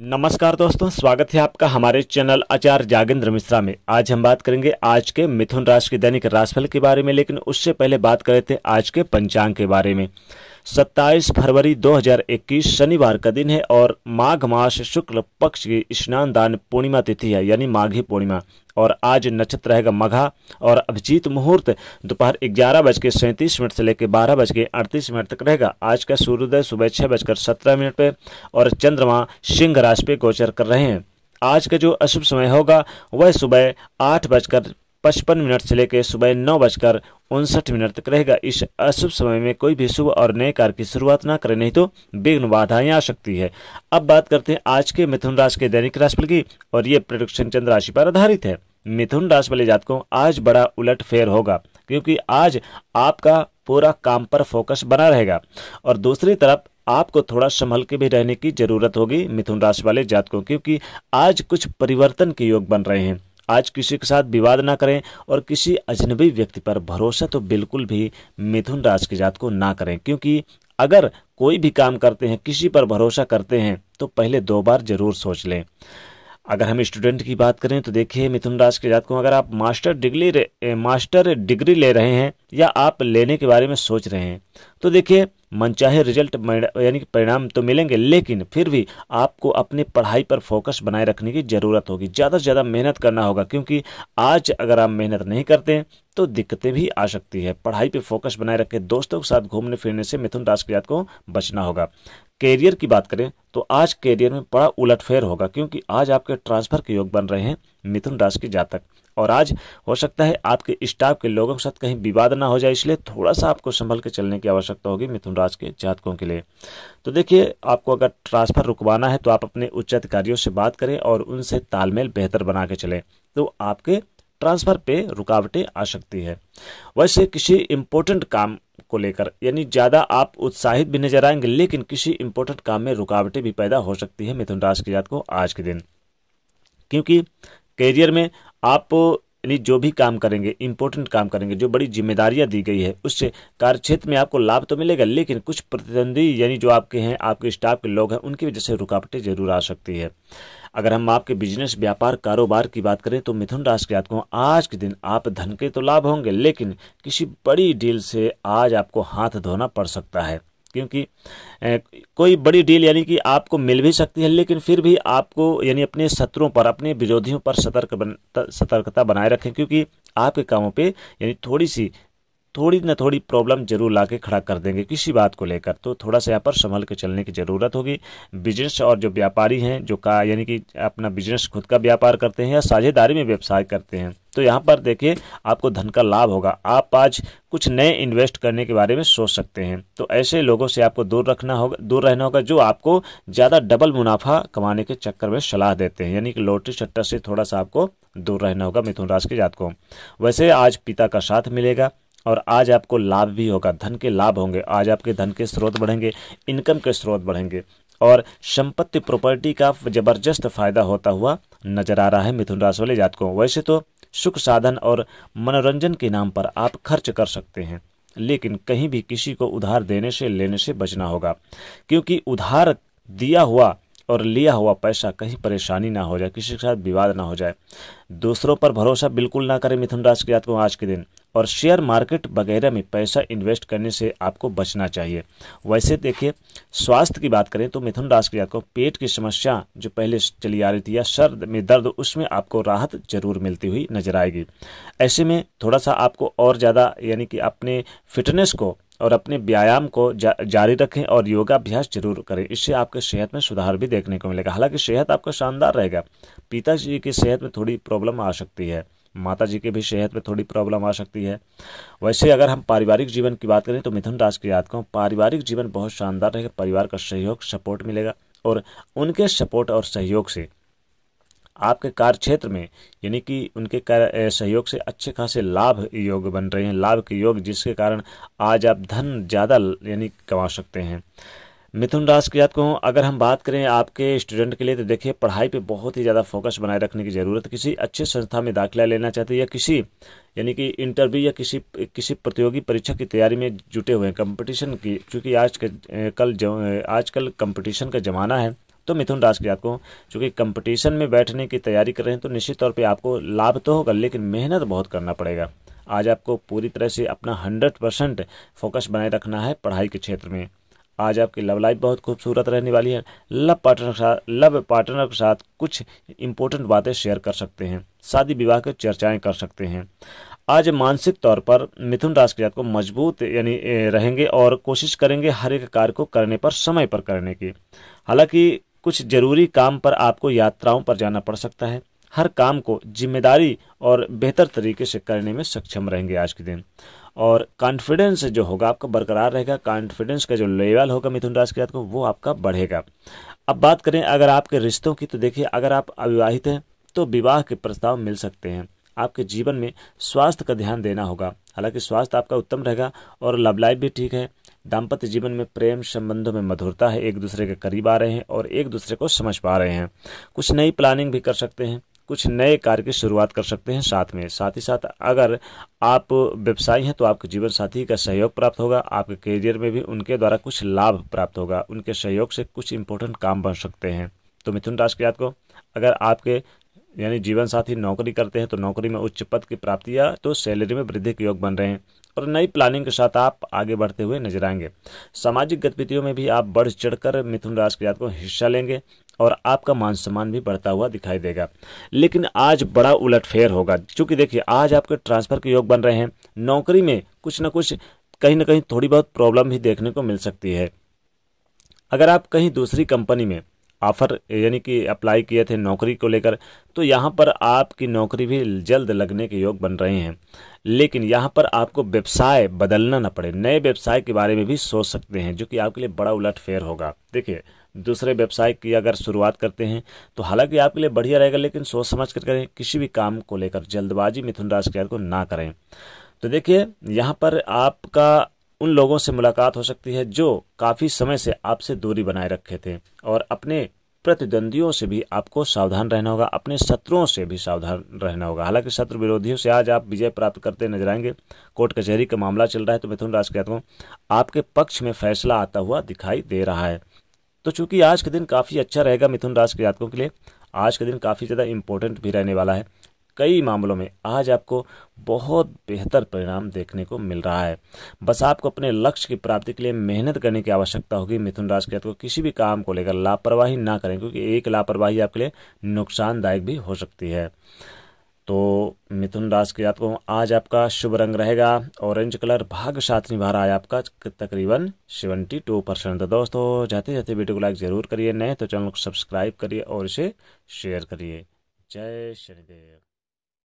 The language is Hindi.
नमस्कार दोस्तों स्वागत है आपका हमारे चैनल आचार्य जागेंद्र मिश्रा में आज हम बात करेंगे आज के मिथुन राशि के दैनिक राशिफल के बारे में लेकिन उससे पहले बात करें थे आज के पंचांग के बारे में 27 फरवरी 2021 शनिवार का दिन है और माघ मास शुक्ल पक्ष की स्नान दान पूर्णिमा तिथि है यानी माघी पूर्णिमा और आज नक्षत्र रहेगा मघा और अभिजीत मुहूर्त दोपहर ग्यारह बज के सैंतीस मिनट से लेकर बारह बज के अड़तीस मिनट तक रहेगा आज का सूर्योदय सुबह छः बजकर सत्रह मिनट पर और चंद्रमा सिंह राशि पे गोचर कर रहे हैं आज का जो अशुभ समय होगा वह सुबह आठ बजकर पचपन मिनट से लेकर सुबह नौ बजकर उनसठ मिनट तक रहेगा इस अशुभ समय में कोई भी शुभ और नए कार्य की शुरुआत ना करें नहीं तो विघ्न बाधाएं आ सकती है अब बात करते हैं आज के मिथुन राशि के दैनिक राशिफल की और ये प्रोडक्शन चंद्र राशि पर आधारित है मिथुन राशि वाले जातकों आज बड़ा उलट फेर होगा क्योंकि आज आपका पूरा काम पर फोकस बना रहेगा और दूसरी तरफ आपको थोड़ा संभल के भी रहने की जरूरत होगी मिथुन राशि वाले जातकों क्योंकि आज कुछ परिवर्तन के योग बन रहे हैं आज किसी के साथ विवाद ना करें और किसी अजनबी व्यक्ति पर भरोसा तो बिल्कुल भी मिथुन राशि के जात को ना करें क्योंकि अगर कोई भी काम करते हैं किसी पर भरोसा करते हैं तो पहले दो बार जरूर सोच लें अगर हम स्टूडेंट की बात करें तो देखिए मिथुन राशि के जात को अगर आप मास्टर डिग्री मास्टर डिग्री ले रहे हैं या आप लेने के बारे में सोच रहे हैं तो देखिए मनचाहे रिजल्ट यानी कि परिणाम तो मिलेंगे लेकिन फिर भी आपको अपने पढ़ाई पर फोकस बनाए रखने की ज़रूरत होगी ज़्यादा से ज़्यादा मेहनत करना होगा क्योंकि आज अगर आप मेहनत नहीं करते तो दिक्कतें भी आ सकती है पढ़ाई पे फोकस बनाए रखें दोस्तों के साथ घूमने फिरने से मिथुन राशि के जातकों को बचना होगा कैरियर की बात करें तो आज कैरियर में बड़ा उलटफेर होगा क्योंकि आज आपके ट्रांसफर के योग बन रहे हैं मिथुन राशि के जातक और आज हो सकता है आपके स्टाफ के लोगों के साथ कहीं विवाद ना हो जाए इसलिए थोड़ा सा आपको संभल के चलने की आवश्यकता होगी मिथुन राशि के जातकों के लिए तो देखिए आपको अगर ट्रांसफर रुकवाना है तो आप अपने उच्च अधिकारियों से बात करें और उनसे तालमेल बेहतर बना के चलें तो आपके ट्रांसफर पे रुकावटें आ सकती है वैसे किसी इम्पोर्टेंट काम को लेकर यानी ज्यादा आप उत्साहित भी नजर आएंगे लेकिन किसी इम्पोर्टेंट काम में रुकावटें भी पैदा हो सकती है मिथुन राशि की जात को आज के दिन क्योंकि करियर में आप यानी जो भी काम करेंगे इंपॉर्टेंट काम करेंगे जो बड़ी जिम्मेदारियां दी गई है उससे कार्यक्षेत्र में आपको लाभ तो मिलेगा लेकिन कुछ प्रतिद्वंदी यानी जो आपके हैं आपके स्टाफ के लोग हैं उनकी वजह से रुकावटें जरूर आ सकती है अगर हम आपके बिजनेस व्यापार कारोबार की बात करें तो मिथुन राशि के जातकों आज के दिन आप धन के तो लाभ होंगे लेकिन किसी बड़ी डील से आज आपको हाथ धोना पड़ सकता है क्योंकि कोई बड़ी डील यानी कि आपको मिल भी सकती है लेकिन फिर भी आपको यानी अपने शत्रुओं पर अपने विरोधियों पर सतर्क बन सतर्कता बनाए रखें क्योंकि आपके कामों पे यानी थोड़ी सी थोड़ी ना थोड़ी प्रॉब्लम जरूर ला के खड़ा कर देंगे किसी बात को लेकर तो थोड़ा सा यहाँ पर संभल के चलने की ज़रूरत होगी बिजनेस और जो व्यापारी हैं जो का यानी कि अपना बिजनेस खुद का व्यापार करते हैं या साझेदारी में व्यवसाय करते हैं तो यहाँ पर देखिए आपको धन का लाभ होगा आप आज कुछ नए इन्वेस्ट करने के बारे में सोच सकते हैं तो ऐसे लोगों से आपको दूर रखना होगा दूर रहना होगा जो आपको ज़्यादा डबल मुनाफा कमाने के चक्कर में सलाह देते हैं यानी कि लोटरी सट्टा से थोड़ा सा आपको दूर रहना होगा मिथुन राशि के जात को वैसे आज पिता का साथ मिलेगा और आज आपको लाभ भी होगा धन के लाभ होंगे आज आपके धन के स्रोत बढ़ेंगे इनकम के स्रोत बढ़ेंगे और संपत्ति प्रॉपर्टी का जबरदस्त फायदा होता हुआ नजर आ रहा है मिथुन राशि वाले जातकों वैसे तो सुख साधन और मनोरंजन के नाम पर आप खर्च कर सकते हैं लेकिन कहीं भी किसी को उधार देने से लेने से बचना होगा क्योंकि उधार दिया हुआ और लिया हुआ पैसा कहीं परेशानी ना हो जाए किसी के साथ विवाद ना हो जाए दूसरों पर भरोसा बिल्कुल ना करें मिथुन राशि के जातकों आज के दिन और शेयर मार्केट वगैरह में पैसा इन्वेस्ट करने से आपको बचना चाहिए वैसे देखिए स्वास्थ्य की बात करें तो मिथुन राशि के आपको पेट की समस्या जो पहले चली आ रही थी या सर में दर्द उसमें आपको राहत जरूर मिलती हुई नजर आएगी ऐसे में थोड़ा सा आपको और ज़्यादा यानी कि अपने फिटनेस को और अपने व्यायाम को जा, जारी रखें और योगाभ्यास जरूर करें इससे आपके सेहत में सुधार भी देखने को मिलेगा हालांकि सेहत आपका शानदार रहेगा पिताजी की सेहत में थोड़ी प्रॉब्लम आ सकती है माता जी के भी सेहत में थोड़ी प्रॉब्लम आ सकती है वैसे अगर हम पारिवारिक जीवन की बात करें तो मिथुन राशि के जातकों पारिवारिक जीवन बहुत शानदार रहेगा परिवार का सहयोग सपोर्ट मिलेगा और उनके सपोर्ट और सहयोग से आपके कार्य क्षेत्र में यानी कि उनके सहयोग से अच्छे खासे लाभ योग बन रहे हैं लाभ के योग जिसके कारण आज आप धन ज़्यादा यानी कमा सकते हैं मिथुन राशि के जातकों को अगर हम बात करें आपके स्टूडेंट के लिए तो देखिए पढ़ाई पे बहुत ही ज़्यादा फोकस बनाए रखने की ज़रूरत किसी अच्छे संस्था में दाखिला लेना चाहते हैं या किसी यानी कि इंटरव्यू या किसी किसी प्रतियोगी परीक्षा की तैयारी में जुटे हुए हैं कंपटीशन की क्योंकि आज के, कल आजकल कंपटीशन का ज़माना है तो मिथुन राशि के जातकों चूंकि कंपटीशन में बैठने की तैयारी कर रहे हैं तो निश्चित तौर पर आपको लाभ तो होगा लेकिन मेहनत बहुत करना पड़ेगा आज आपको पूरी तरह से अपना हंड्रेड परसेंट फोकस बनाए रखना है पढ़ाई के क्षेत्र में आज आपकी लव लाइफ बहुत खूबसूरत रहने वाली है लव पार्टनर के साथ लव पार्टनर के साथ कुछ इंपॉर्टेंट बातें शेयर कर सकते हैं शादी विवाह के चर्चाएं कर सकते हैं आज मानसिक तौर पर मिथुन राशि के जातकों को मजबूत यानी रहेंगे और कोशिश करेंगे हर एक कार्य को करने पर समय पर करने की हालांकि कुछ जरूरी काम पर आपको यात्राओं पर जाना पड़ सकता है हर काम को जिम्मेदारी और बेहतर तरीके से करने में सक्षम रहेंगे आज के दिन और कॉन्फिडेंस जो होगा आपका बरकरार रहेगा कॉन्फिडेंस का जो लेवल होगा मिथुन राशि के रात को वो आपका बढ़ेगा अब बात करें अगर आपके रिश्तों की तो देखिए अगर आप अविवाहित हैं तो विवाह के प्रस्ताव मिल सकते हैं आपके जीवन में स्वास्थ्य का ध्यान देना होगा हालांकि स्वास्थ्य आपका उत्तम रहेगा और लव लाइफ भी ठीक है दाम्पत्य जीवन में प्रेम संबंधों में मधुरता है एक दूसरे के करीब आ रहे हैं और एक दूसरे को समझ पा रहे हैं कुछ नई प्लानिंग भी कर सकते हैं कुछ नए कार्य की शुरुआत कर सकते हैं साथ में साथ ही साथ अगर आप व्यवसायी हैं तो आपके जीवन साथी का सहयोग प्राप्त होगा आपके करियर में भी उनके द्वारा कुछ लाभ प्राप्त होगा उनके सहयोग से कुछ इंपॉर्टेंट काम बन सकते हैं तो मिथुन राशि के जात को अगर आपके यानी जीवन साथी नौकरी करते हैं तो नौकरी में उच्च पद की प्राप्ति या तो सैलरी में वृद्धि के योग बन रहे हैं और नई प्लानिंग के साथ आप आगे बढ़ते हुए नजर आएंगे सामाजिक गतिविधियों में भी आप बढ़ चढ़कर मिथुन राशि के जात को हिस्सा लेंगे और आपका मान सम्मान भी बढ़ता हुआ दिखाई देगा लेकिन आज बड़ा उलटफेर होगा क्योंकि देखिए आज आपके ट्रांसफर के योग बन रहे हैं नौकरी में कुछ ना कुछ कहीं ना कहीं थोड़ी बहुत प्रॉब्लम भी देखने को मिल सकती है अगर आप कहीं दूसरी कंपनी में ऑफर यानी कि अप्लाई किए थे नौकरी को लेकर तो यहाँ पर आपकी नौकरी भी जल्द लगने के योग बन रहे हैं लेकिन यहाँ पर आपको व्यवसाय बदलना न पड़े नए व्यवसाय के बारे में भी सोच सकते हैं जो कि आपके लिए बड़ा उलट फेर होगा देखिए दूसरे व्यवसाय की अगर शुरुआत करते हैं तो हालांकि आपके लिए बढ़िया रहेगा लेकिन सोच समझ कर करें किसी भी काम को लेकर जल्दबाजी मिथुन राशि के को ना करें तो देखिए यहाँ पर आपका उन लोगों से मुलाकात हो सकती है जो काफ़ी समय से आपसे दूरी बनाए रखे थे और अपने प्रतिद्वंदियों से भी आपको सावधान रहना होगा अपने शत्रुओं से भी सावधान रहना होगा हालांकि शत्रु विरोधियों से आज आप विजय प्राप्त करते नजर आएंगे कोर्ट कचहरी का मामला चल रहा है तो मिथुन राशि के आपके पक्ष में फैसला आता हुआ दिखाई दे रहा है तो चूंकि आज का दिन काफ़ी अच्छा रहेगा मिथुन राशि के जातकों के लिए आज का दिन काफ़ी ज़्यादा इंपॉर्टेंट भी रहने वाला है कई मामलों में आज आपको बहुत बेहतर परिणाम देखने को मिल रहा है बस आपको अपने लक्ष्य की प्राप्ति के लिए मेहनत करने की आवश्यकता होगी मिथुन राशि के जातकों किसी भी काम को लेकर लापरवाही ना करें क्योंकि एक लापरवाही आपके लिए नुकसानदायक भी हो सकती है तो मिथुन राशि के जातकों आज आपका शुभ रंग रहेगा ऑरेंज कलर भाग्यशात निभा रहा है आपका तकरीबन सेवेंटी टू परसेंट दोस्तों जाते जाते वीडियो को लाइक जरूर करिए नए तो चैनल को सब्सक्राइब करिए और इसे शेयर करिए जय शनिदेव